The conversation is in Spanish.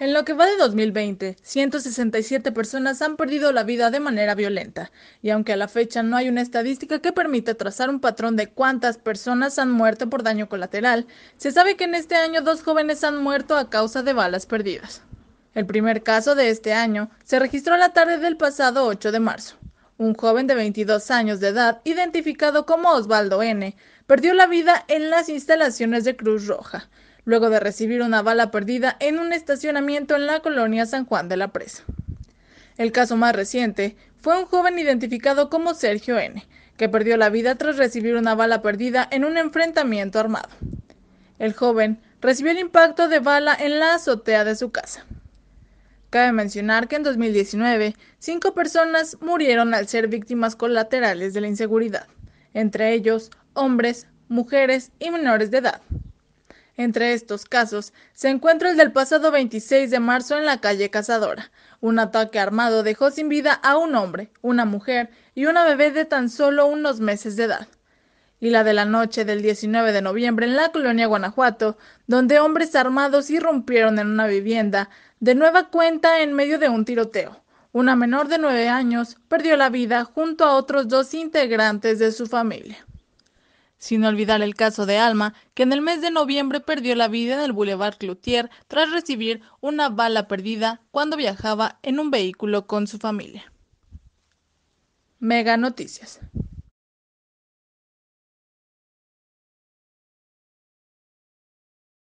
En lo que va de 2020, 167 personas han perdido la vida de manera violenta, y aunque a la fecha no hay una estadística que permita trazar un patrón de cuántas personas han muerto por daño colateral, se sabe que en este año dos jóvenes han muerto a causa de balas perdidas. El primer caso de este año se registró la tarde del pasado 8 de marzo. Un joven de 22 años de edad, identificado como Osvaldo N., perdió la vida en las instalaciones de Cruz Roja, luego de recibir una bala perdida en un estacionamiento en la colonia San Juan de la Presa. El caso más reciente fue un joven identificado como Sergio N., que perdió la vida tras recibir una bala perdida en un enfrentamiento armado. El joven recibió el impacto de bala en la azotea de su casa. Cabe mencionar que en 2019, cinco personas murieron al ser víctimas colaterales de la inseguridad, entre ellos hombres, mujeres y menores de edad. Entre estos casos se encuentra el del pasado 26 de marzo en la calle Cazadora. Un ataque armado dejó sin vida a un hombre, una mujer y una bebé de tan solo unos meses de edad. Y la de la noche del 19 de noviembre en la colonia Guanajuato, donde hombres armados irrumpieron en una vivienda de nueva cuenta en medio de un tiroteo. Una menor de nueve años perdió la vida junto a otros dos integrantes de su familia. Sin olvidar el caso de Alma, que en el mes de noviembre perdió la vida en el Boulevard Cloutier tras recibir una bala perdida cuando viajaba en un vehículo con su familia. Mega Noticias.